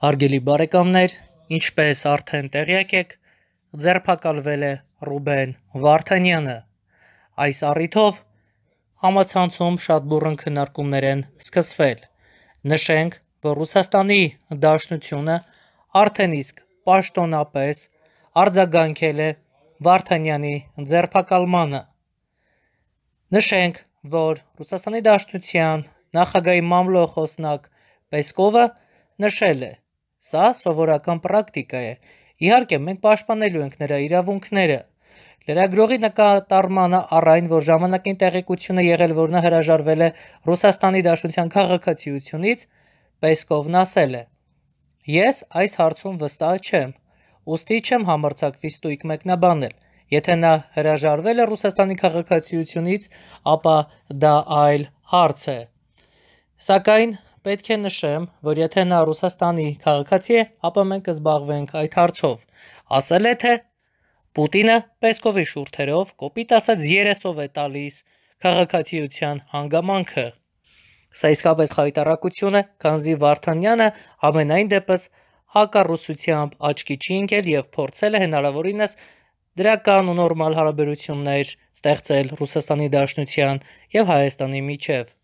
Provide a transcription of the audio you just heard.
Հարգելի բարեկամներ, ինչպես արդեն տեղյակ եք, ձերբակալվել է Ռուբեն Վարդանյանը։ Այս առիթով համացանցում շատ բուրըն քննարկումներ են սկսվել։ Նշենք, որ Ռուսաստանի Դաշնությունը արդեն իսկ պաշտոնապես արձագանքել է Վարդանյանի ձերբակալմանը։ Նշենք, որ Ռուսաստանի Դաշնության նախագահի մամլո խոսնակ Պեսկովը նշել է, Սա սովորական պրակտիկա է։ Իհարկե, մենք պաշտպանելու ենք նրա իրավունքները։ Լրագրողի նկատառմանը առ այն, որ ժամանակին տեղեկություն է եղել, որ նա հրաժարվել է Ռուսաստանի Դաշնության քաղաքացիությունից, Պեսկովն ասել է. Ես այս հարցում վստահ չեմ, ուստի չեմ համարձակվի ստույգ մեկնաբանել։ Եթե նա հրաժարվել է Ռուսաստանի քաղաքացիությունից, ապա դա այլ հարց է։ Սակայն Պետք է նշեմ, որ եթե նա Ռուսաստանի քաղաքացի է, ապա մենք կզբաղվենք այդ հարցով։ Ասել է թե Պուտինը Պեսկովի շուրթերով կոպիտ ասած 30-ով է տալիս քաղաքացիության հանգամանքը։ Սա իսկապես խայտարակություն է, քանզի Վարդանյանը ամենայն դեպս հակառուսությամբ աչքի չի ընկել եւ փորձել է հնարավորինս դրական ու նորմալ հարաբերություններ ստեղծել Ռուսաստանի Դաշնության եւ Հայաստանի միջև։